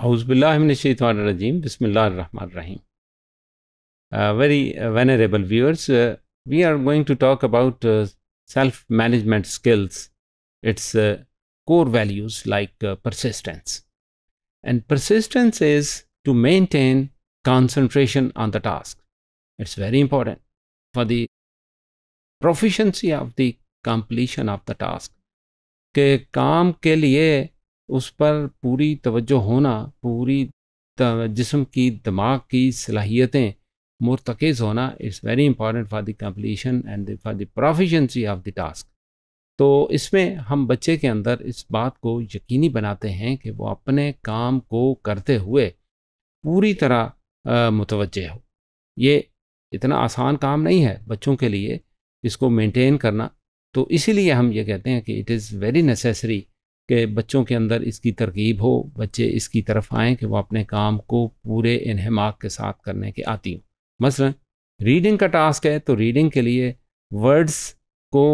rajim Bismillah ar rahim uh, very uh, venerable viewers, uh, we are going to talk about uh, self-management skills, its uh, core values like persistence. And persistence is to maintain concentration on the task. It's very important for the proficiency of the completion of the task. के काम के लिए उस पर पूरी तवज्जो होना पूरी जिसम की दिमाग की सलाहियतें मुरतकज़ होना it's very important for the completion and for the proficiency of the task तो इसमें हम बच्चे के अंदर इस बात को यकीनी बनाते हैं कि वो अपने काम को करते हुए पूरी तरह मुतवजह हो ये इतना आसान काम नहीं है बच्चों के लिए इसको मेंटेन करना तो इसीलिए हम ये कहते हैं कि इट इज़ वेरी नेसेसरी कि बच्चों के अंदर इसकी तरकीब हो बच्चे इसकी तरफ आएँ कि वह अपने काम को पूरे इन्हमाक के साथ करने के आती हूँ मसला रीडिंग का टास्क है तो रीडिंग के लिए वर्ड्स को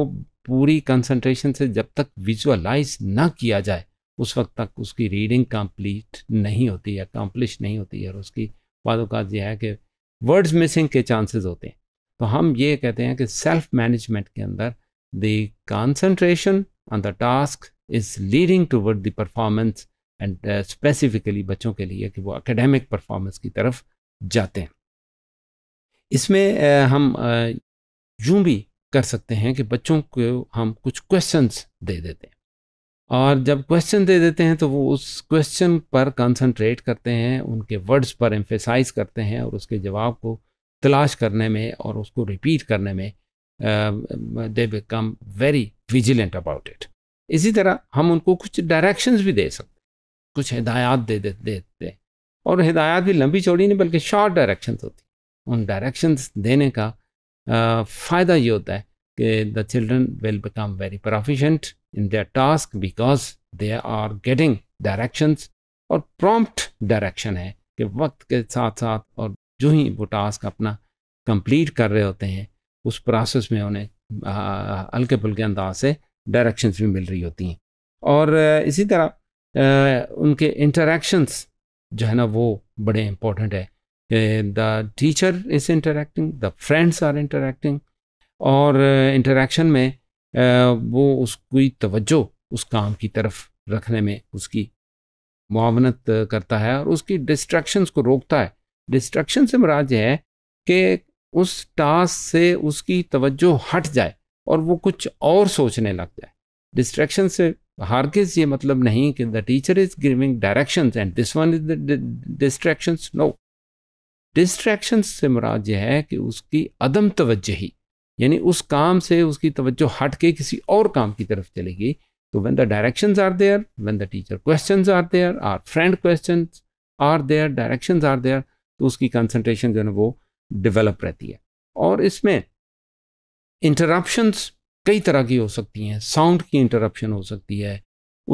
पूरी कंसंट्रेशन से जब तक विजुअलाइज ना किया जाए उस वक्त तक उसकी रीडिंग कंप्लीट नहीं होती या कम्प्लिश नहीं होती है और उसकी बाद यह है कि वर्ड्स मिसिंग के चांसेस होते हैं तो हम ये कहते हैं कि सेल्फ मैनेजमेंट के अंदर the concentration on the task is leading toward the performance and specifically बच्चों के लिए कि वो एकेडमिक परफॉर्मेंस की तरफ जाते हैं इसमें uh, हम uh, यूं भी कर सकते हैं कि बच्चों को हम कुछ क्वेश्चंस दे देते हैं और जब क्वेश्चन दे देते हैं तो वो उस क्वेश्चन पर कंसंट्रेट करते हैं उनके वर्ड्स पर एम्फेसाइज करते हैं और उसके जवाब को तलाश करने में और उसको रिपीट करने में they become very vigilant about it इसी तरह हम उनको कुछ डायरेक्शंस भी दे सकते कुछ हिदायत दे दे देते हैं और हिदायत भी लंबी चौड़ी नहीं बल्कि शॉर्ट डायरेक्शन होती उन डायरेक्शन देने का फ़ायदा ये होता है कि the children will become very proficient in their task because they are getting direction और प्रॉम्प्ट डायरेक्शन है कि वक्त के साथ साथ और जो ही वो टास्क अपना कंप्लीट कर रहे होते हैं उस प्रोसेस में उन्हें हल्के फुल्के अंदाज से डायरेक्शंस भी मिल रही होती हैं और इसी तरह उनके इंटरेक्शंस जो है ना वो बड़े इम्पोर्टेंट है the teacher is interacting the friends are interacting और इंटरेक्शन में वो उसकी तवज्जो उस काम की तरफ रखने में उसकी मुआवनत करता है और उसकी डिस्ट्रैक्शंस को रोकता है डिस्ट्रैक्शन से मराज है कि उस टास्क से उसकी तवज्जो हट जाए और वो कुछ और सोचने लग जाए डिस्ट्रैक्शन से हारगिज ये मतलब नहीं कि the teacher is giving direction and this one is the distractions no distraction से मुराद यह है कि उसकी अदम तवज्जही यानी उस काम से उसकी तवज्जो हट के किसी और काम की तरफ चलेगी तो when the direction are there when the teacher question are there are friend question are there direction are there तो उसकी कंसनट्रेशन जो है वो डिवेलप रहती है और इसमें इंटरप्शंस कई तरह की हो सकती हैं साउंड की इंटरप्शन हो सकती है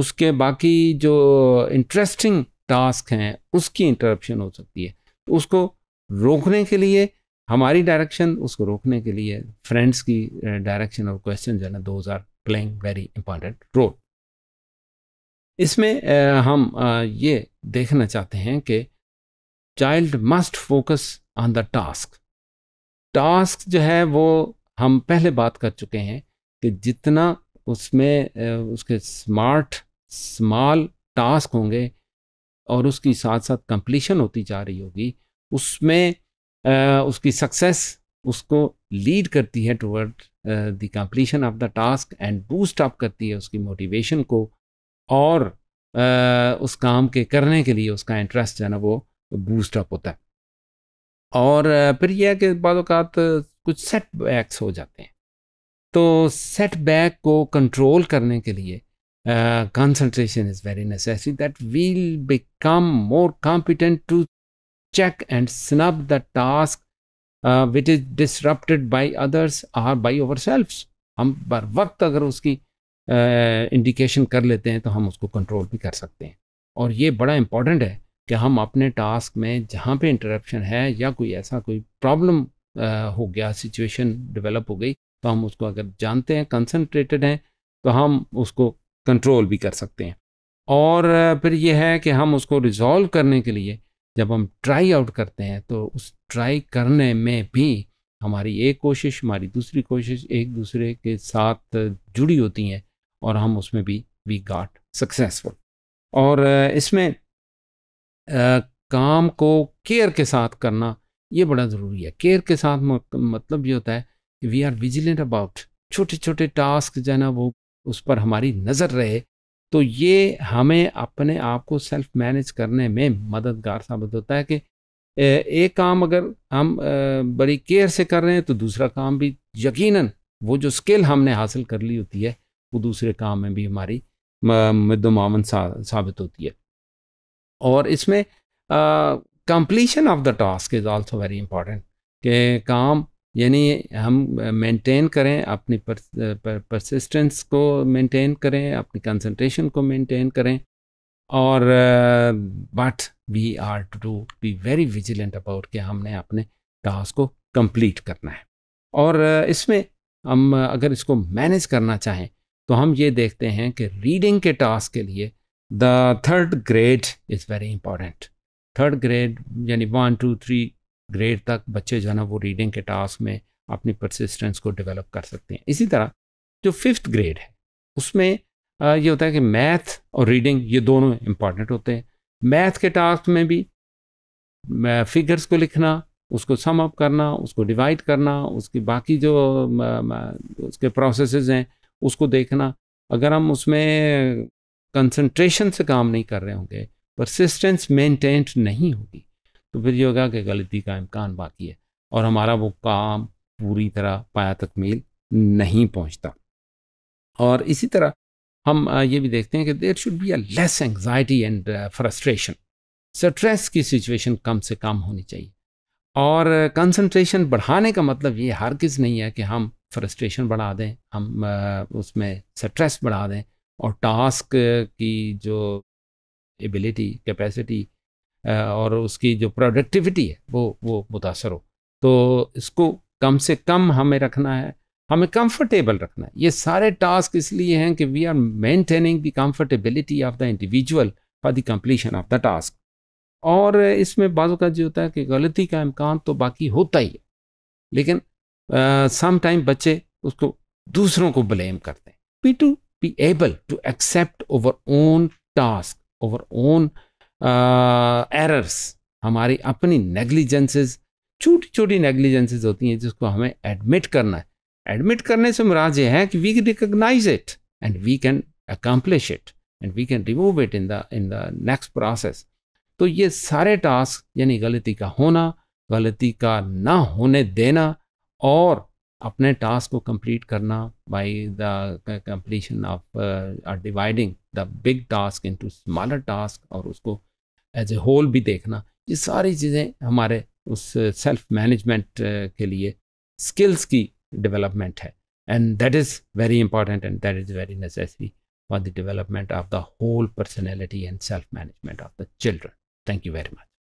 उसके बाकी जो इंटरेस्टिंग टास्क हैं उसकी इंटरप्शन हो सकती है उसको रोकने के लिए हमारी डायरेक्शन उसको रोकने के लिए फ्रेंड्स की डायरेक्शन और क्वेश्चन जो है ना those are playing very important role इसमें हम ये देखना चाहते हैं कि child must focus on the task task जो है वो हम पहले बात कर चुके हैं कि जितना उसमें उसके स्मार्ट स्मॉल टास्क होंगे और उसकी साथ साथ कंप्लीशन होती जा रही होगी उसमें उसकी सक्सेस उसको लीड करती है toward the completion of the task and boost up करती है उसकी मोटिवेशन को और उस काम के करने के लिए उसका इंटरेस्ट जो है ना वो बूस्ट अप होता है और फिर यह है कि बाद कुछ सेट बैक्स हो जाते हैं तो सेटबैक को कंट्रोल करने के लिए concentration is very necessary that will become more competent to check and snub the task which is disrupted by others or by over self हम बर वक्त अगर उसकी इंडिकेशन uh, कर लेते हैं तो हम उसको कंट्रोल भी कर सकते हैं और ये बड़ा इम्पॉर्टेंट है कि हम अपने टास्क में जहाँ पे इंटरप्शन है या कोई ऐसा कोई प्रॉब्लम हो गया सिचुएशन डेवलप हो गई तो हम उसको अगर जानते हैं कंसनट्रेटेड हैं तो हम उसको कंट्रोल भी कर सकते हैं और फिर यह है कि हम उसको रिजॉल्व करने के लिए जब हम ट्राई आउट करते हैं तो उस ट्राई करने में भी हमारी एक कोशिश हमारी दूसरी कोशिश एक दूसरे के साथ जुड़ी होती हैं और हम उसमें भी वी गाट सक्सेसफुल और इसमें काम को केयर के साथ करना ये बड़ा ज़रूरी है केयर के साथ मतलब ये होता है कि वी आर विजिलेंट अबाउट छोटे छोटे टास्क जो है ना वो उस पर हमारी नज़र रहे तो ये हमें अपने आप को सेल्फ मैनेज करने में मददगार साबित होता है कि एक काम अगर हम बड़ी केयर से कर रहे हैं तो दूसरा काम भी यकीनन वो जो स्किल हमने हासिल कर ली होती है वो दूसरे काम में भी हमारी मदमावन साबित होती है और इसमें completion of the task is also very important कि काम यानी हम मेंटेन करें अपनी परसिस्टेंस को मेंटेन करें अपनी कंसंट्रेशन को मेंटेन करें और but we are to do be very vigilant about कि हमने अपने टास्क को कंप्लीट करना है और इसमें हम अगर इसको मैनेज करना चाहें तो हम ये देखते हैं कि रीडिंग के टास्क के लिए The third grade is very important. Third grade यानी वन टू थ्री ग्रेड तक बच्चे जो है ना वो रीडिंग के टास्क में अपनी परसिस्टेंस को डेवलप कर सकते हैं इसी तरह जो फिफ्थ ग्रेड है उसमें ये होता है कि मैथ और रीडिंग ये दोनों इम्पॉर्टेंट होते हैं मैथ के टास्क में भी फिगर्स को लिखना उसको सम अप करना उसको डिवाइड करना उसकी बाकी जो उसके प्रोसेसेस हैं उसको देखना अगर हम उसमें कंसंट्रेशन से काम नहीं कर रहे होंगे परसिस्टेंस मेंटेन्ड नहीं होगी तो फिर योगा के गलती का इम्कान बाकी है और हमारा वो काम पूरी तरह पाया तकमील नहीं पहुंचता और इसी तरह हम ये भी देखते हैं कि there should be a less anxiety and frustration stress की सिचुएशन कम से कम होनी चाहिए और कंसंट्रेशन बढ़ाने का मतलब ये हर किस नहीं है कि हम फ्रस्ट्रेशन बढ़ा दें हम उसमें स्ट्रेस बढ़ा दें और टास्क की जो एबिलिटी कैपेसिटी और उसकी जो प्रोडक्टिविटी है वो वो मुतासर हो तो इसको कम से कम हमें रखना है हमें कंफर्टेबल रखना है ये सारे टास्क इसलिए हैं कि we are maintaining the comfortability of the individual for the completion of the task और इसमें बाजू का जो होता है कि गलती का इम्कान तो बाकी होता ही है लेकिन सम टाइम बच्चे उसको दूसरों को ब्लेम करते हैं पीटू be able to accept our own task, our own uh, errors, हमारी अपनी negligences छोटी छोटी negligences होती हैं जिसको हमें admit करना है admit करने से मुराज ये है कि we recognize it and we can accomplish it and we can remove it in the in the next process तो ये सारे task यानी गलती का होना गलती का ना होने देना और अपने टास्क को कंप्लीट करना by the completion of or dividing the big task into smaller task और उसको एज ए होल भी देखना ये सारी चीज़ें हमारे उस सेल्फ मैनेजमेंट uh, के लिए स्किल्स की डेवलपमेंट है and that is very important and that is very necessary for the development of the whole personality and self management of the children thank you very much